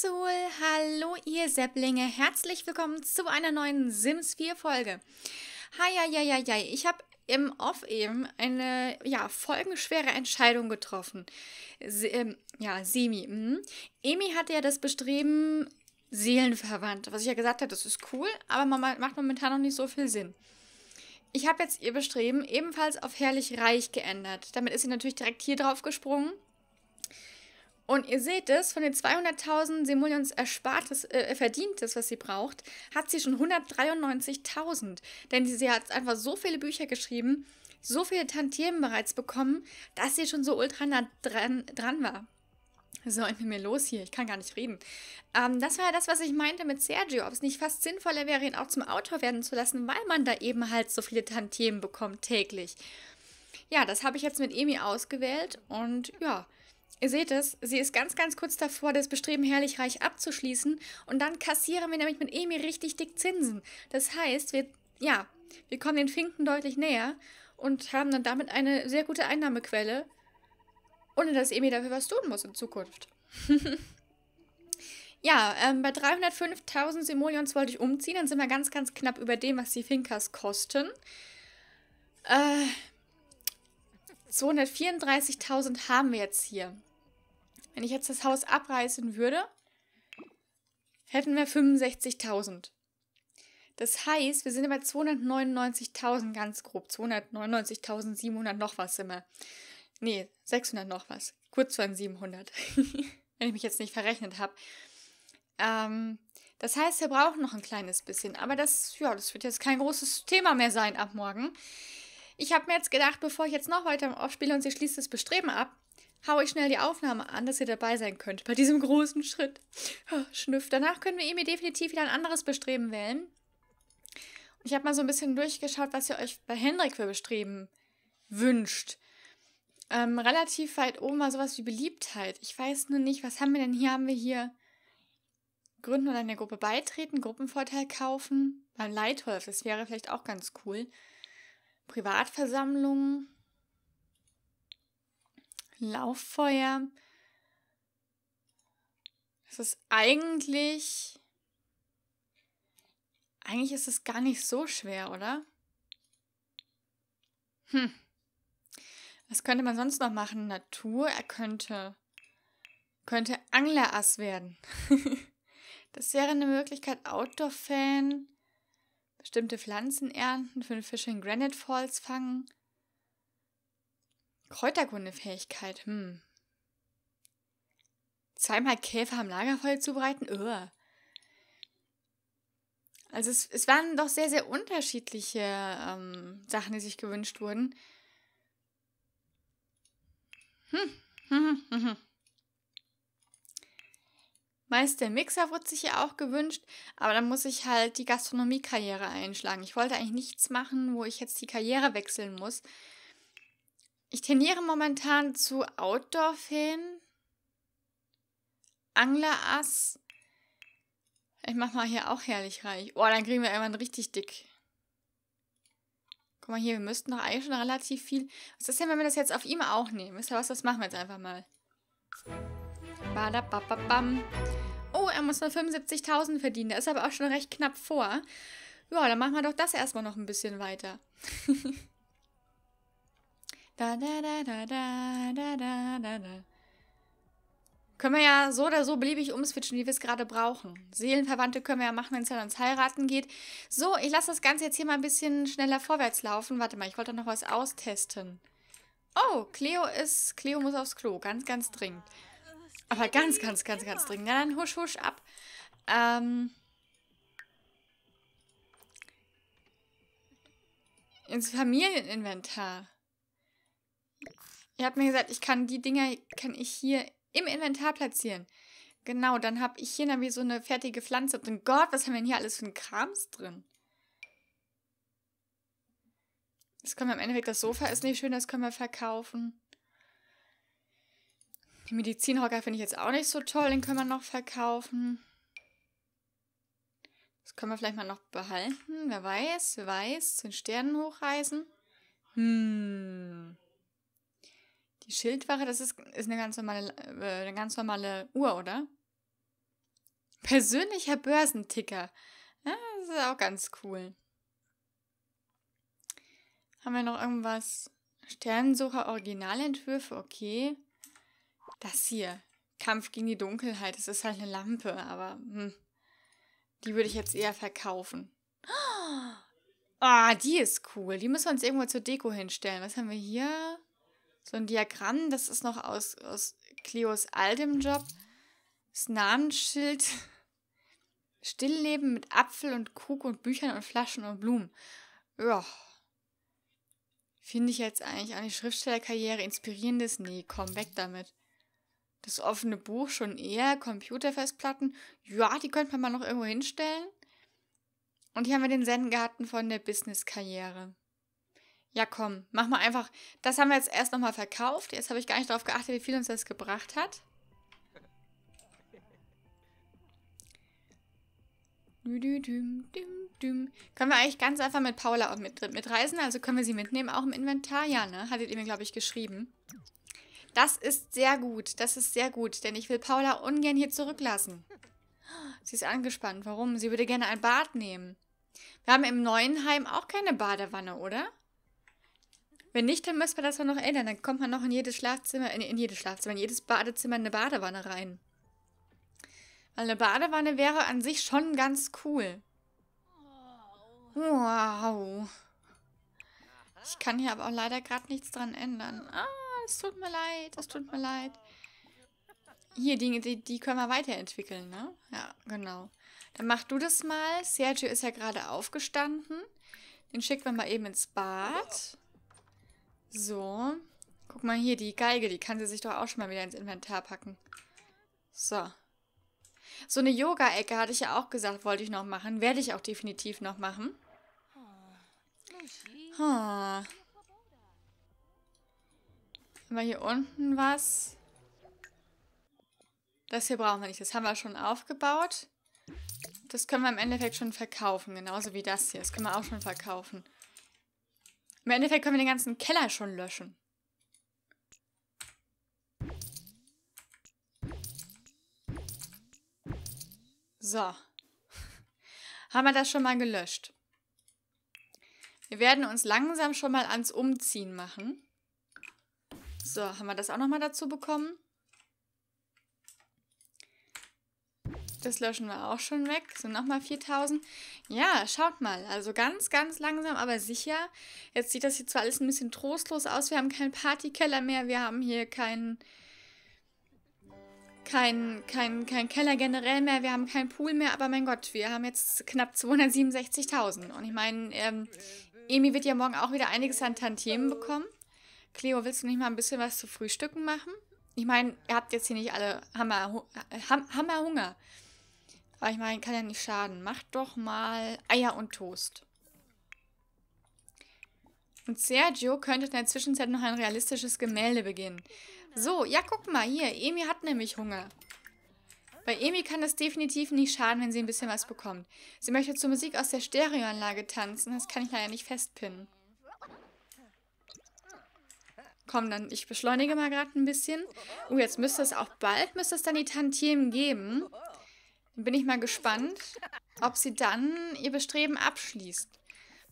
Soul, hallo ihr Sepplinge, herzlich willkommen zu einer neuen Sims 4 Folge. Hi, ja, ja, ja, ja, ich habe im Off eben eine ja, folgenschwere Entscheidung getroffen. Se ähm, ja, Semi. Mh. Emi hatte ja das Bestreben Seelenverwandt, was ich ja gesagt habe, das ist cool, aber man macht momentan noch nicht so viel Sinn. Ich habe jetzt ihr Bestreben ebenfalls auf herrlich reich geändert. Damit ist sie natürlich direkt hier drauf gesprungen und ihr seht es, von den 200.000 Simoleons Erspartes, äh, Verdientes, was sie braucht, hat sie schon 193.000. Denn sie hat einfach so viele Bücher geschrieben, so viele Tantiemen bereits bekommen, dass sie schon so ultra nah dran, dran war. So, und mir los hier, ich kann gar nicht reden. Ähm, das war ja das, was ich meinte mit Sergio, ob es nicht fast sinnvoller wäre, ihn auch zum Autor werden zu lassen, weil man da eben halt so viele Tantiemen bekommt täglich. Ja, das habe ich jetzt mit Emi ausgewählt und ja, Ihr seht es, sie ist ganz, ganz kurz davor, das Bestreben Herrlichreich abzuschließen und dann kassieren wir nämlich mit Emi richtig dick Zinsen. Das heißt, wir, ja, wir kommen den Finken deutlich näher und haben dann damit eine sehr gute Einnahmequelle, ohne dass Emi dafür was tun muss in Zukunft. ja, ähm, bei 305.000 Simoleons wollte ich umziehen, dann sind wir ganz, ganz knapp über dem, was die Finkas kosten. Äh, 234.000 haben wir jetzt hier. Wenn ich jetzt das Haus abreißen würde, hätten wir 65.000. Das heißt, wir sind bei 299.000 ganz grob. 299.700 noch was sind wir. Nee, 600 noch was. Kurz vor 700. Wenn ich mich jetzt nicht verrechnet habe. Ähm, das heißt, wir brauchen noch ein kleines bisschen. Aber das, ja, das wird jetzt kein großes Thema mehr sein ab morgen. Ich habe mir jetzt gedacht, bevor ich jetzt noch weiter aufspiele und sie schließt das Bestreben ab, haue ich schnell die Aufnahme an, dass ihr dabei sein könnt bei diesem großen Schritt. Schnüff. Danach können wir Emi definitiv wieder ein anderes Bestreben wählen. ich habe mal so ein bisschen durchgeschaut, was ihr euch bei Hendrik für Bestreben wünscht. Ähm, relativ weit oben war sowas wie Beliebtheit. Ich weiß nur nicht, was haben wir denn hier? Haben wir hier Gründen oder eine Gruppe beitreten, Gruppenvorteil kaufen? Beim Leitwolf, das wäre vielleicht auch ganz cool. Privatversammlungen, Lauffeuer. Es ist eigentlich. Eigentlich ist es gar nicht so schwer, oder? Hm. Was könnte man sonst noch machen? Natur, er könnte. Könnte Anglerass werden. das wäre eine Möglichkeit. Outdoor-Fan bestimmte Pflanzen ernten, für den Fisch in Granite Falls fangen. Kräuterkundefähigkeit, hm. Zweimal Käfer am Lagerfeuer zubereiten, Uah. Also es, es waren doch sehr, sehr unterschiedliche ähm, Sachen, die sich gewünscht wurden. Hm, hm, hm, hm. hm, hm. Meister Mixer wurde sich ja auch gewünscht, aber dann muss ich halt die Gastronomiekarriere einschlagen. Ich wollte eigentlich nichts machen, wo ich jetzt die Karriere wechseln muss. Ich trainiere momentan zu Outdoor-Fan, Ass. Ich mach mal hier auch herrlich reich. Oh, dann kriegen wir irgendwann richtig dick. Guck mal hier, wir müssten doch eigentlich schon relativ viel. Was ist denn, wenn wir das jetzt auf ihm auch nehmen? Wisst ihr was? Das machen wir jetzt einfach mal. Badabababam. Oh, er muss nur 75.000 verdienen. Da ist aber auch schon recht knapp vor. Ja, dann machen wir doch das erstmal noch ein bisschen weiter. da, da, da, da, da, da, da, da, da. Können wir ja so oder so beliebig umswitchen, wie wir es gerade brauchen. Seelenverwandte können wir ja machen, wenn es dann halt ans Heiraten geht. So, ich lasse das Ganze jetzt hier mal ein bisschen schneller vorwärts laufen. Warte mal, ich wollte noch was austesten. Oh, Cleo ist. Cleo muss aufs Klo. Ganz, ganz dringend. Aber ganz, ganz, ganz, ganz dringend. Ja, dann husch, husch ab. Ähm. Ins Familieninventar. Ihr habt mir gesagt, ich kann die Dinger, kann ich hier im Inventar platzieren. Genau, dann habe ich hier dann wie so eine fertige Pflanze Und Gott, was haben wir denn hier alles für ein Krams drin? Das können wir im Endeffekt, das Sofa ist nicht schön, das können wir verkaufen. Die Medizinhocker finde ich jetzt auch nicht so toll. Den können wir noch verkaufen. Das können wir vielleicht mal noch behalten. Wer weiß, wer weiß. Zu den Sternen hochreisen. Hm. Die Schildwache, das ist, ist eine, ganz normale, äh, eine ganz normale Uhr, oder? Persönlicher Börsenticker. Ja, das ist auch ganz cool. Haben wir noch irgendwas? Sternensucher Originalentwürfe, okay. Das hier, Kampf gegen die Dunkelheit, das ist halt eine Lampe, aber hm, die würde ich jetzt eher verkaufen. Ah, oh, die ist cool. Die müssen wir uns irgendwo zur Deko hinstellen. Was haben wir hier? So ein Diagramm, das ist noch aus, aus Cleos altem Job. Das Namensschild. Stillleben mit Apfel und Krug und Büchern und Flaschen und Blumen. Ja. Finde ich jetzt eigentlich an die Schriftstellerkarriere inspirierendes? Nee, komm weg damit das offene Buch schon eher. Computerfestplatten, ja, die könnte man mal noch irgendwo hinstellen. Und hier haben wir den Zen-Garten von der Business-Karriere. Ja, komm, mach mal einfach. Das haben wir jetzt erst nochmal verkauft. Jetzt habe ich gar nicht darauf geachtet, wie viel uns das gebracht hat. Düm, düm, düm. Können wir eigentlich ganz einfach mit Paula auch mit, mitreisen? Also können wir sie mitnehmen, auch im Inventar? Ja, ne? Hattet ihr mir, glaube ich, geschrieben. Das ist sehr gut. Das ist sehr gut, denn ich will Paula ungern hier zurücklassen. Sie ist angespannt. Warum? Sie würde gerne ein Bad nehmen. Wir haben im neuen Heim auch keine Badewanne, oder? Wenn nicht, dann müssen wir das noch ändern. Dann kommt man noch in jedes Schlafzimmer, in, in jedes Schlafzimmer, in jedes Badezimmer eine Badewanne rein. Weil eine Badewanne wäre an sich schon ganz cool. Wow. Ich kann hier aber auch leider gerade nichts dran ändern. Ah es tut mir leid, es tut mir leid. Hier, die, die, die können wir weiterentwickeln, ne? Ja, genau. Dann mach du das mal. Sergio ist ja gerade aufgestanden. Den schicken wir mal eben ins Bad. So. Guck mal hier, die Geige, die kann sie sich doch auch schon mal wieder ins Inventar packen. So. So eine Yoga-Ecke hatte ich ja auch gesagt, wollte ich noch machen. Werde ich auch definitiv noch machen. Oh. Haben wir hier unten was? Das hier brauchen wir nicht. Das haben wir schon aufgebaut. Das können wir im Endeffekt schon verkaufen. Genauso wie das hier. Das können wir auch schon verkaufen. Im Endeffekt können wir den ganzen Keller schon löschen. So. haben wir das schon mal gelöscht. Wir werden uns langsam schon mal ans Umziehen machen. So, haben wir das auch nochmal dazu bekommen. Das löschen wir auch schon weg. So, nochmal 4000. Ja, schaut mal. Also ganz, ganz langsam, aber sicher. Jetzt sieht das hier zwar alles ein bisschen trostlos aus. Wir haben keinen Partykeller mehr. Wir haben hier keinen kein, kein, kein Keller generell mehr, wir haben keinen Pool mehr, aber mein Gott, wir haben jetzt knapp 267.000. Und ich meine, ähm, Emi wird ja morgen auch wieder einiges an Tantiemen bekommen. Cleo, willst du nicht mal ein bisschen was zu Frühstücken machen? Ich meine, ihr habt jetzt hier nicht alle Hammer, Hammer Hunger. Aber ich meine, kann ja nicht schaden. Macht doch mal Eier und Toast. Und Sergio könnte in der Zwischenzeit noch ein realistisches Gemälde beginnen. So, ja, guck mal, hier. Emi hat nämlich Hunger. Bei Emi kann das definitiv nicht schaden, wenn sie ein bisschen was bekommt. Sie möchte zur Musik aus der Stereoanlage tanzen. Das kann ich leider nicht festpinnen. Komm, dann ich beschleunige mal gerade ein bisschen. Oh, jetzt müsste es auch bald, müsste es dann die Tantiemen geben. Dann bin ich mal gespannt, ob sie dann ihr Bestreben abschließt.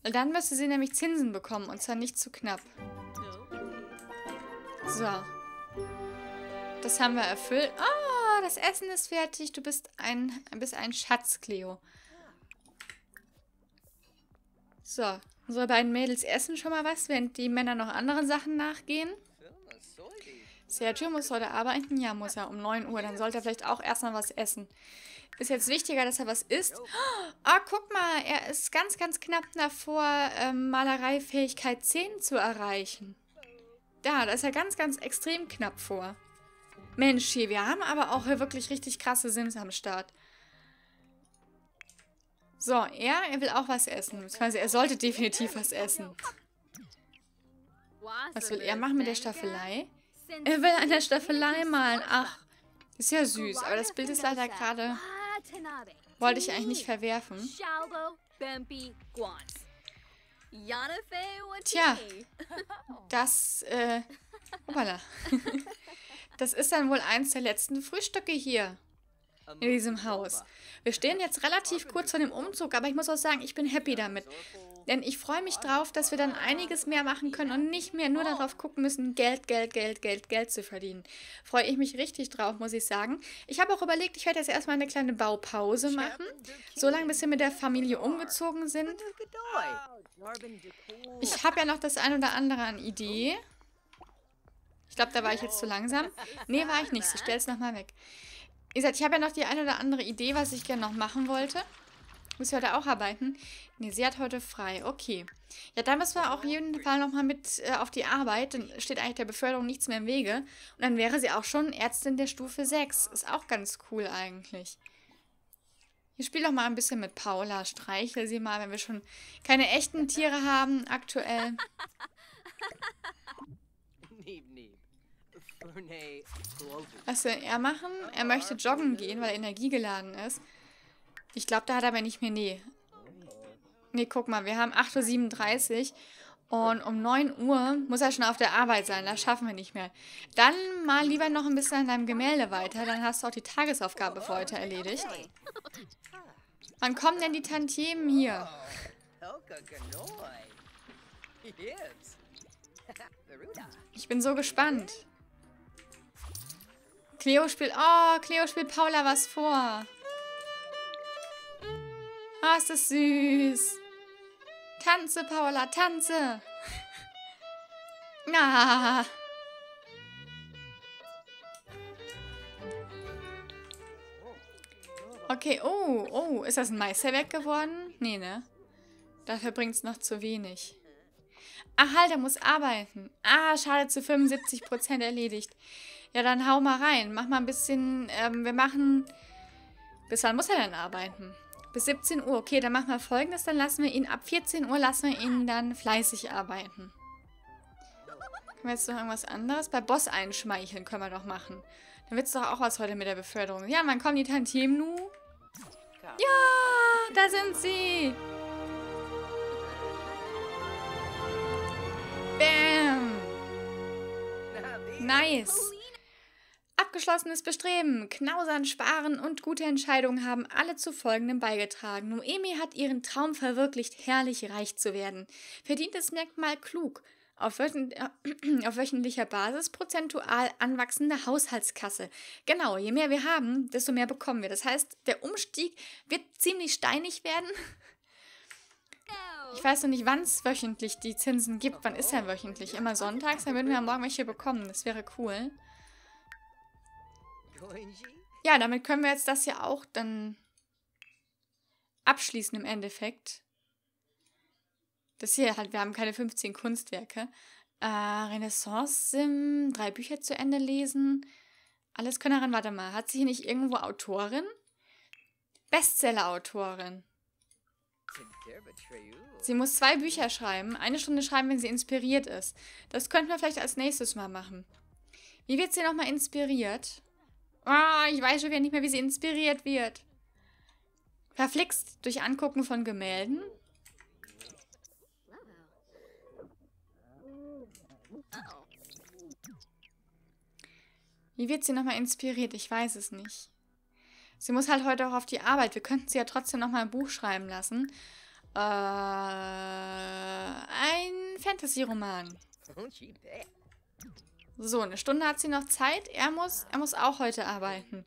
Weil dann müsste sie nämlich Zinsen bekommen und zwar nicht zu knapp. So. Das haben wir erfüllt. Oh, das Essen ist fertig. Du bist ein, bist ein Schatz, Cleo. So, so bei den Mädels essen schon mal was, während die Männer noch anderen Sachen nachgehen. Sergio muss heute arbeiten. Ja, muss er. Um 9 Uhr. Dann sollte er vielleicht auch erstmal was essen. Ist jetzt wichtiger, dass er was isst. Oh, guck mal. Er ist ganz, ganz knapp davor, ähm, Malereifähigkeit 10 zu erreichen. Da, da ist er ganz, ganz extrem knapp vor. Mensch, hier, wir haben aber auch hier wirklich richtig krasse Sims am Start. So, er, er will auch was essen. Beziehungsweise er sollte definitiv was essen. Was will er machen mit der Staffelei? Er will an der Staffelei malen. Ach, ist ja süß. Aber das Bild ist leider gerade... Wollte ich eigentlich nicht verwerfen. Tja, das, äh... Das ist dann wohl eins der letzten Frühstücke hier. Ähm, in diesem Haus. Wir stehen jetzt relativ kurz vor dem Umzug, aber ich muss auch sagen, ich bin happy damit. Denn ich freue mich drauf, dass wir dann einiges mehr machen können und nicht mehr nur darauf gucken müssen, Geld, Geld, Geld, Geld, Geld zu verdienen. Freue ich mich richtig drauf, muss ich sagen. Ich habe auch überlegt, ich werde jetzt erstmal eine kleine Baupause machen, So lange, bis wir mit der Familie genau. umgezogen sind. Ich habe ja noch das ein oder andere an Idee. Ich glaube, da war ich jetzt zu langsam. Nee, war ich nicht. Ich stelle es nochmal weg. Wie gesagt, ich habe ja noch die eine oder andere Idee, was ich gerne noch machen wollte. Muss ich heute auch arbeiten? Nee, sie hat heute frei. Okay. Ja, da müssen wir auf jeden Fall nochmal mit äh, auf die Arbeit. Dann steht eigentlich der Beförderung nichts mehr im Wege. Und dann wäre sie auch schon Ärztin der Stufe 6. Ist auch ganz cool eigentlich. Ich spiele doch mal ein bisschen mit Paula. Streichel sie mal, wenn wir schon keine echten Tiere haben aktuell. Nee, nee. Was also, will er machen? Er möchte joggen gehen, weil er energiegeladen ist. Ich glaube, da hat er aber nicht mehr... Nee. Nee, guck mal, wir haben 8.37 Uhr und um 9 Uhr muss er schon auf der Arbeit sein. Das schaffen wir nicht mehr. Dann mal lieber noch ein bisschen an deinem Gemälde weiter, dann hast du auch die Tagesaufgabe für heute erledigt. Wann kommen denn die Tantiemen hier? Ich bin so gespannt. Cleo spielt... Oh, Cleo spielt Paula was vor. Oh, ist das süß. Tanze, Paula, tanze. Na. ah. Okay, oh, oh, ist das ein Meisterwerk geworden? Nee, ne? Dafür bringt es noch zu wenig. Ach halt, er muss arbeiten. Ah, schade, zu 75% erledigt. Ja, dann hau mal rein. Mach mal ein bisschen, ähm, wir machen... Bis wann muss er denn arbeiten? Bis 17 Uhr. Okay, dann machen wir folgendes. Dann lassen wir ihn ab 14 Uhr, lassen wir ihn dann fleißig arbeiten. Können wir jetzt noch irgendwas anderes? Bei Boss einschmeicheln können wir doch machen. Dann wird es doch auch was heute mit der Beförderung. Ja, wann kommen die Tantiemen nu? Ja, da sind sie. Bam. Nice. Abgeschlossenes Bestreben, Knausern, Sparen und gute Entscheidungen haben alle zu Folgendem beigetragen. Noemi hat ihren Traum verwirklicht, herrlich reich zu werden. Verdientes Merkmal klug. Auf, wöchn auf wöchentlicher Basis prozentual anwachsende Haushaltskasse. Genau, je mehr wir haben, desto mehr bekommen wir. Das heißt, der Umstieg wird ziemlich steinig werden. Ich weiß noch nicht, wann es wöchentlich die Zinsen gibt. Wann ist er wöchentlich? Immer sonntags? Dann würden wir am Morgen welche bekommen. Das wäre cool. Ja, damit können wir jetzt das hier auch dann abschließen im Endeffekt. Das hier halt, wir haben keine 15 Kunstwerke. Äh, Renaissance-Sim, drei Bücher zu Ende lesen. Alles können daran, warte mal, hat sie hier nicht irgendwo Autorin? Bestseller-Autorin. Sie muss zwei Bücher schreiben, eine Stunde schreiben, wenn sie inspiriert ist. Das könnten wir vielleicht als nächstes mal machen. Wie wird sie nochmal inspiriert? Ah, ich weiß schon wieder nicht mehr, wie sie inspiriert wird. Verflixt durch Angucken von Gemälden? Wie wird sie nochmal inspiriert? Ich weiß es nicht. Sie muss halt heute auch auf die Arbeit. Wir könnten sie ja trotzdem nochmal ein Buch schreiben lassen. Äh, ein Fantasy-Roman. So, eine Stunde hat sie noch Zeit. Er muss, er muss auch heute arbeiten.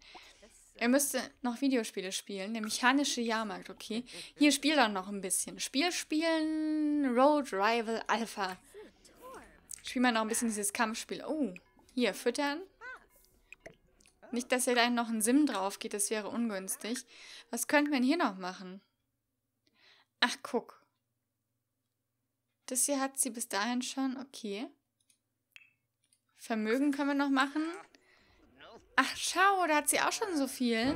Er müsste noch Videospiele spielen, der mechanische Jahrmarkt, okay. Hier, spiel dann noch ein bisschen. Spiel spielen Road Rival Alpha. Spiel mal noch ein bisschen dieses Kampfspiel. Oh, hier, füttern. Nicht, dass hier gleich noch ein Sim drauf geht, das wäre ungünstig. Was könnten wir denn hier noch machen? Ach, guck. Das hier hat sie bis dahin schon, okay. Vermögen können wir noch machen. Ach, schau, da hat sie auch schon so viel.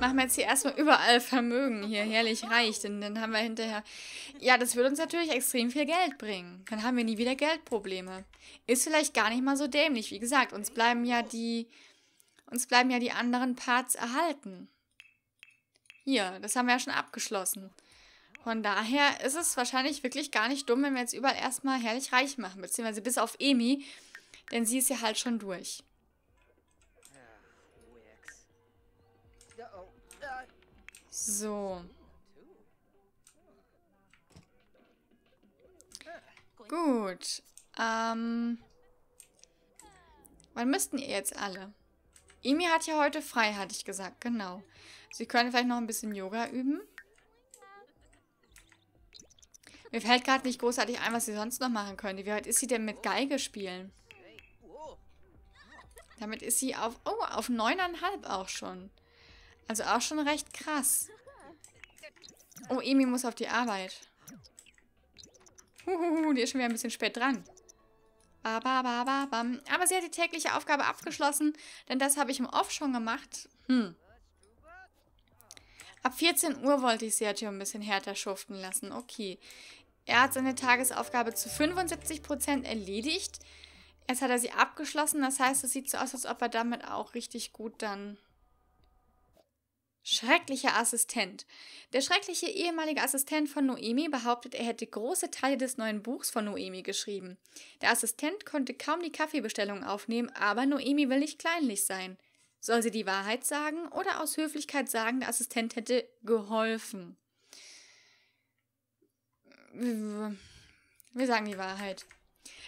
Machen wir jetzt hier erstmal überall Vermögen hier. Herrlich reich, denn dann haben wir hinterher... Ja, das würde uns natürlich extrem viel Geld bringen. Dann haben wir nie wieder Geldprobleme. Ist vielleicht gar nicht mal so dämlich. Wie gesagt, uns bleiben ja die... Uns bleiben ja die anderen Parts erhalten. Hier, das haben wir ja schon abgeschlossen. Von daher ist es wahrscheinlich wirklich gar nicht dumm, wenn wir jetzt überall erstmal herrlich reich machen, beziehungsweise bis auf Emi, denn sie ist ja halt schon durch. So. Gut. Ähm. Wann müssten ihr jetzt alle? Emi hat ja heute frei, hatte ich gesagt, genau. Sie können vielleicht noch ein bisschen Yoga üben. Mir fällt gerade nicht großartig ein, was sie sonst noch machen könnte. Wie weit ist sie denn mit Geige spielen? Damit ist sie auf... Oh, auf neuneinhalb auch schon. Also auch schon recht krass. Oh, Emi muss auf die Arbeit. Huhuhu, die ist schon wieder ein bisschen spät dran. Ba, ba, ba, ba, bam. Aber sie hat die tägliche Aufgabe abgeschlossen, denn das habe ich im Off schon gemacht. Hm. Ab 14 Uhr wollte ich Sergio ein bisschen härter schuften lassen. Okay. Er hat seine Tagesaufgabe zu 75% erledigt. Jetzt hat er sie abgeschlossen. Das heißt, es sieht so aus, als ob er damit auch richtig gut dann Schrecklicher Assistent. Der schreckliche ehemalige Assistent von Noemi behauptet, er hätte große Teile des neuen Buchs von Noemi geschrieben. Der Assistent konnte kaum die Kaffeebestellung aufnehmen, aber Noemi will nicht kleinlich sein. Soll sie die Wahrheit sagen oder aus Höflichkeit sagen, der Assistent hätte geholfen? Wir sagen die Wahrheit.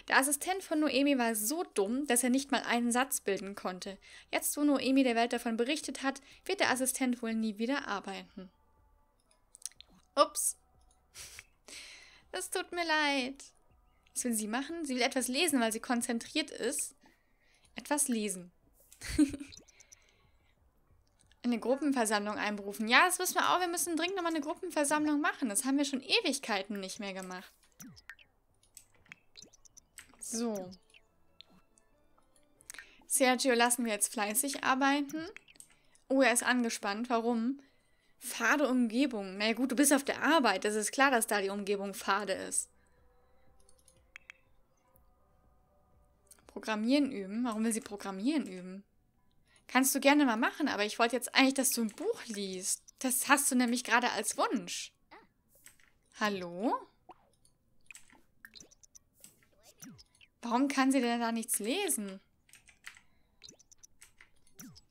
Der Assistent von Noemi war so dumm, dass er nicht mal einen Satz bilden konnte. Jetzt, wo Noemi der Welt davon berichtet hat, wird der Assistent wohl nie wieder arbeiten. Ups. Das tut mir leid. Was will sie machen? Sie will etwas lesen, weil sie konzentriert ist. Etwas lesen. Eine Gruppenversammlung einberufen. Ja, das wissen wir auch. Wir müssen dringend nochmal eine Gruppenversammlung machen. Das haben wir schon Ewigkeiten nicht mehr gemacht. So. Sergio lassen wir jetzt fleißig arbeiten. Oh, er ist angespannt. Warum? Fade Umgebung. Na naja, gut, du bist auf der Arbeit. Es ist klar, dass da die Umgebung fade ist. Programmieren üben? Warum will sie Programmieren üben? Kannst du gerne mal machen, aber ich wollte jetzt eigentlich, dass du ein Buch liest. Das hast du nämlich gerade als Wunsch. Hallo? Warum kann sie denn da nichts lesen?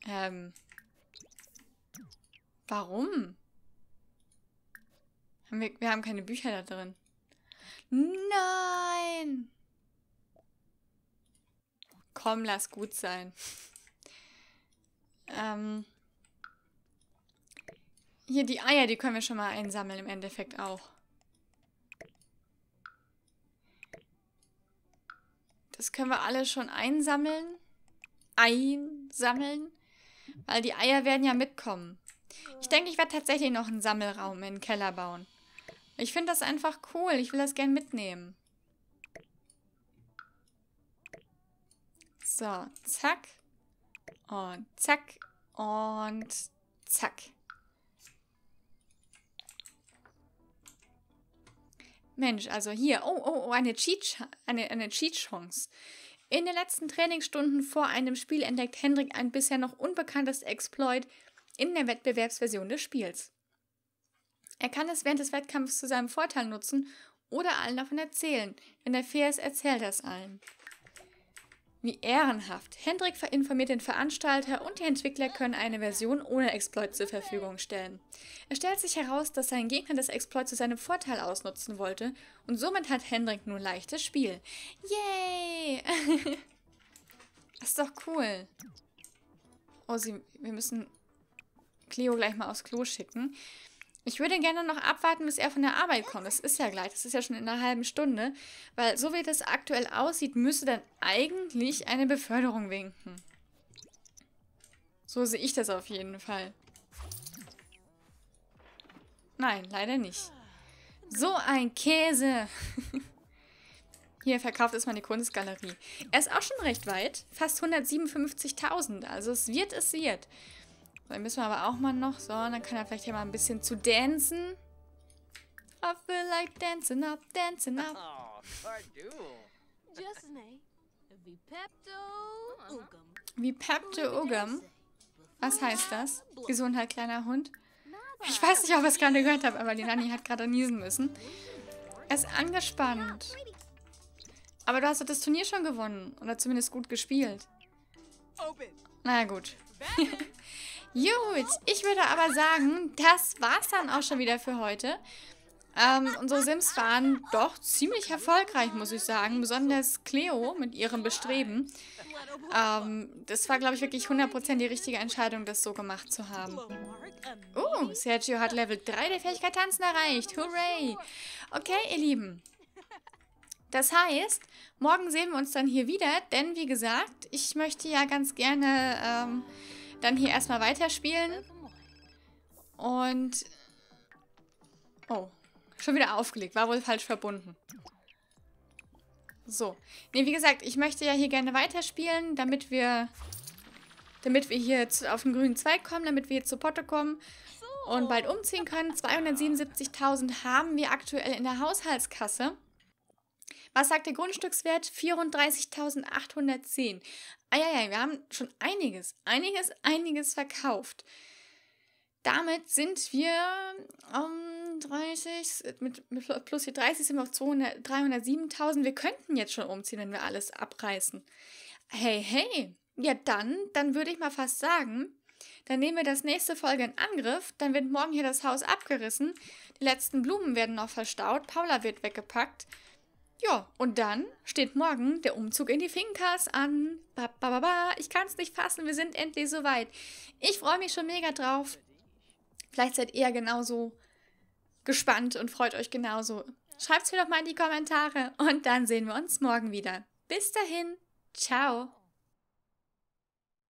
Ähm. Warum? wir, wir haben keine Bücher da drin. Nein! Komm, lass gut sein. Ähm, hier die Eier, die können wir schon mal einsammeln im Endeffekt auch. Das können wir alle schon einsammeln. Einsammeln. Weil die Eier werden ja mitkommen. Ich denke, ich werde tatsächlich noch einen Sammelraum in den Keller bauen. Ich finde das einfach cool. Ich will das gern mitnehmen. So, zack. Und zack. Und zack. Mensch, also hier. Oh, oh, oh, eine Cheat-Chance. Eine, eine In den letzten Trainingsstunden vor einem Spiel entdeckt Hendrik ein bisher noch unbekanntes Exploit in der Wettbewerbsversion des Spiels. Er kann es während des Wettkampfs zu seinem Vorteil nutzen oder allen davon erzählen, Wenn er fair ist, erzählt er es allen. Wie ehrenhaft. Hendrik informiert den Veranstalter und die Entwickler können eine Version ohne Exploit zur Verfügung stellen. Es stellt sich heraus, dass sein Gegner das Exploit zu seinem Vorteil ausnutzen wollte und somit hat Hendrik nun leichtes Spiel. Yay! das ist doch cool. Oh, sie, wir müssen Cleo gleich mal aufs Klo schicken. Ich würde gerne noch abwarten, bis er von der Arbeit kommt. Das ist ja gleich, das ist ja schon in einer halben Stunde. Weil so wie das aktuell aussieht, müsste dann eigentlich eine Beförderung winken. So sehe ich das auf jeden Fall. Nein, leider nicht. So ein Käse. Hier verkauft ist meine Kunstgalerie. Er ist auch schon recht weit. Fast 157.000. Also es wird, es wird. So, den müssen wir aber auch mal noch. So, und dann kann er vielleicht hier mal ein bisschen zu dancen. I feel like dancing up, dancing up. Wie Pepto Ugam. Was heißt das? Gesundheit, kleiner Hund. Ich weiß nicht, ob ich es gerade gehört habe, aber die Nanny hat gerade niesen müssen. Er ist angespannt. Aber du hast doch das Turnier schon gewonnen. Oder zumindest gut gespielt. Na naja, gut. Gut, ich würde aber sagen, das war's dann auch schon wieder für heute. Ähm, unsere Sims waren doch ziemlich erfolgreich, muss ich sagen. Besonders Cleo mit ihrem Bestreben. Ähm, das war, glaube ich, wirklich 100% die richtige Entscheidung, das so gemacht zu haben. Oh, uh, Sergio hat Level 3 der Fähigkeit Tanzen erreicht. Hooray! Okay, ihr Lieben. Das heißt, morgen sehen wir uns dann hier wieder, denn wie gesagt, ich möchte ja ganz gerne... Ähm, dann hier erstmal weiterspielen. Und... Oh, schon wieder aufgelegt. War wohl falsch verbunden. So. Ne, wie gesagt, ich möchte ja hier gerne weiterspielen, damit wir... Damit wir hier zu, auf den grünen Zweig kommen, damit wir jetzt zu Potte kommen und bald umziehen können. 277.000 haben wir aktuell in der Haushaltskasse. Was sagt der Grundstückswert? 34.810. Eieiei, ah, wir haben schon einiges, einiges, einiges verkauft. Damit sind wir um ähm, 30, mit, mit plus hier 30 sind wir auf 307.000. Wir könnten jetzt schon umziehen, wenn wir alles abreißen. Hey, hey, ja dann, dann würde ich mal fast sagen, dann nehmen wir das nächste Folge in Angriff. Dann wird morgen hier das Haus abgerissen. Die letzten Blumen werden noch verstaut. Paula wird weggepackt. Ja, und dann steht morgen der Umzug in die Finkas an. Ba, ba, ba, ba. Ich kann es nicht fassen, wir sind endlich soweit. Ich freue mich schon mega drauf. Vielleicht seid ihr genauso gespannt und freut euch genauso. Schreibt es mir doch mal in die Kommentare und dann sehen wir uns morgen wieder. Bis dahin, ciao.